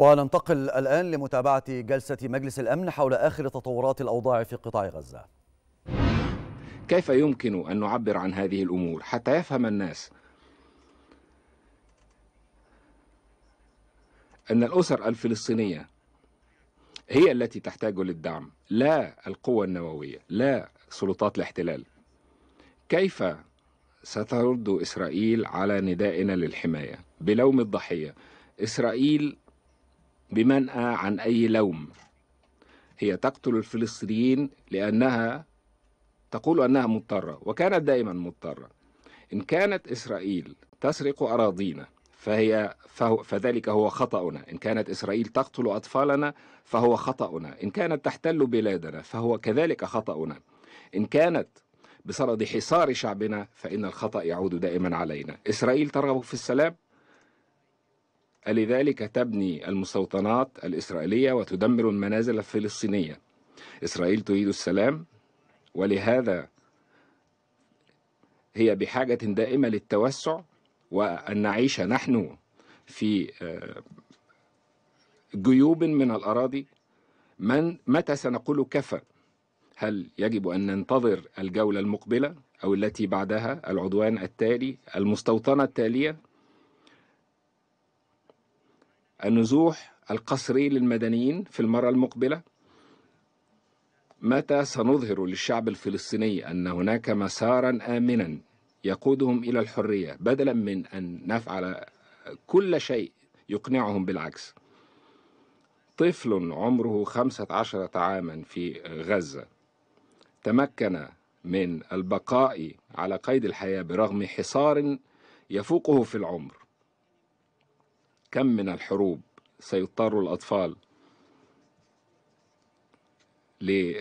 وننتقل الآن لمتابعة جلسة مجلس الأمن حول آخر تطورات الأوضاع في قطاع غزة كيف يمكن أن نعبر عن هذه الأمور حتى يفهم الناس أن الأسر الفلسطينية هي التي تحتاج للدعم لا القوى النووية لا سلطات الاحتلال كيف سترد إسرائيل على ندائنا للحماية بلوم الضحية إسرائيل بمنأى عن أي لوم هي تقتل الفلسطينيين لأنها تقول أنها مضطرة وكانت دائما مضطرة إن كانت إسرائيل تسرق أراضينا فهي فهو فذلك هو خطأنا إن كانت إسرائيل تقتل أطفالنا فهو خطأنا إن كانت تحتل بلادنا فهو كذلك خطأنا إن كانت بصدد حصار شعبنا فإن الخطأ يعود دائما علينا إسرائيل ترغب في السلام لذلك تبني المستوطنات الإسرائيلية وتدمر المنازل الفلسطينية إسرائيل تريد السلام ولهذا هي بحاجة دائمة للتوسع وأن نعيش نحن في آه، جيوب من الأراضي من متى سنقول كفى هل يجب أن ننتظر الجولة المقبلة أو التي بعدها العدوان التالي المستوطنة التالية النزوح القسري للمدنيين في المرة المقبلة؟ متى سنظهر للشعب الفلسطيني أن هناك مسارا آمنا يقودهم إلى الحرية بدلا من أن نفعل كل شيء يقنعهم بالعكس طفل عمره خمسة عشر عاما في غزة تمكن من البقاء على قيد الحياة برغم حصار يفوقه في العمر كم من الحروب سيضطر الأطفال ل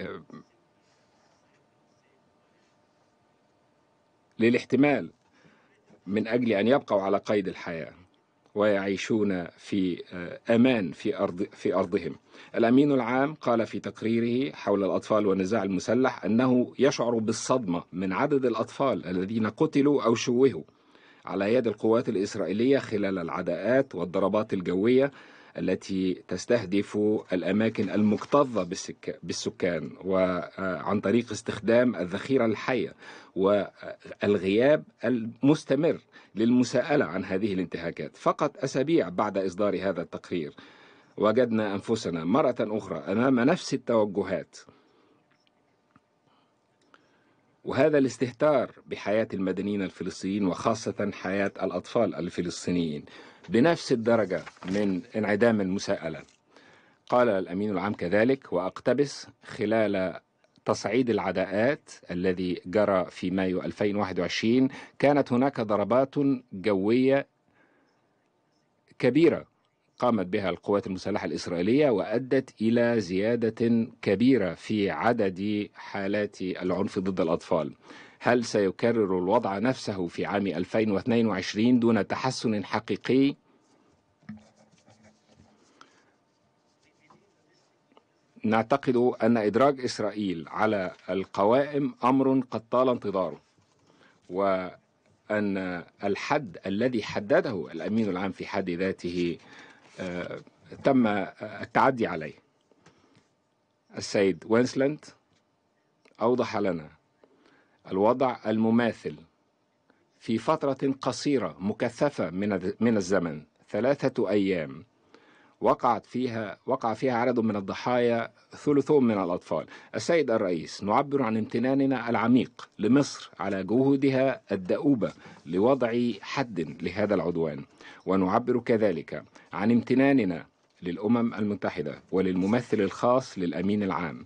للاحتمال من أجل أن يبقوا على قيد الحياة ويعيشون في آه، أمان في أرض في أرضهم. الأمين العام قال في تقريره حول الأطفال والنزاع المسلح أنه يشعر بالصدمة من عدد الأطفال الذين قتلوا أو شوهوا على يد القوات الإسرائيلية خلال العداءات والضربات الجوية التي تستهدف الأماكن المكتظة بالسكان وعن طريق استخدام الذخيرة الحية والغياب المستمر للمساءلة عن هذه الانتهاكات فقط أسابيع بعد إصدار هذا التقرير وجدنا أنفسنا مرة أخرى أمام نفس التوجهات وهذا الاستهتار بحياة المدنيين الفلسطينيين وخاصة حياة الأطفال الفلسطينيين بنفس الدرجة من انعدام المساءلة قال الأمين العام كذلك وأقتبس خلال تصعيد العداءات الذي جرى في مايو 2021 كانت هناك ضربات جوية كبيرة قامت بها القوات المسلحة الإسرائيلية وأدت إلى زيادة كبيرة في عدد حالات العنف ضد الأطفال هل سيكرر الوضع نفسه في عام 2022 دون تحسن حقيقي؟ نعتقد أن إدراج إسرائيل على القوائم أمر قد طال انتظاره وأن الحد الذي حدده الأمين العام في حد ذاته آه، تم التعدي عليه السيد وينسلاند أوضح لنا الوضع المماثل في فترة قصيرة مكثفة من الزمن ثلاثة أيام وقعت فيها وقع فيها عدد من الضحايا ثلثهم من الأطفال السيد الرئيس نعبر عن امتناننا العميق لمصر على جهودها الدؤوبة لوضع حد لهذا العدوان ونعبر كذلك عن امتناننا للأمم المتحدة وللممثل الخاص للأمين العام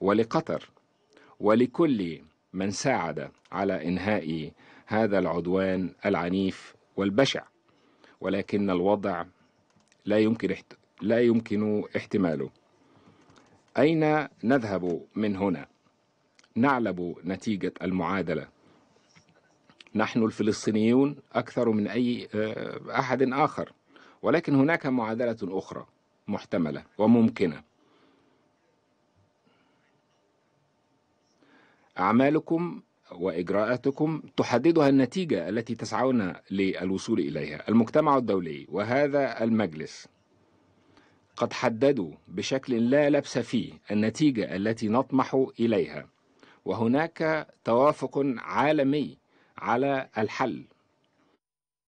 ولقطر ولكل من ساعد على إنهاء هذا العدوان العنيف والبشع ولكن الوضع لا يمكن احت... لا يمكن احتماله أين نذهب من هنا؟ نعلب نتيجة المعادلة نحن الفلسطينيون أكثر من أي آه، أحد آخر ولكن هناك معادلة أخرى محتملة وممكنة أعمالكم وإجراءاتكم تحددها النتيجة التي تسعون للوصول إليها المجتمع الدولي وهذا المجلس قد حددوا بشكل لا لبس فيه النتيجة التي نطمح إليها وهناك توافق عالمي على الحل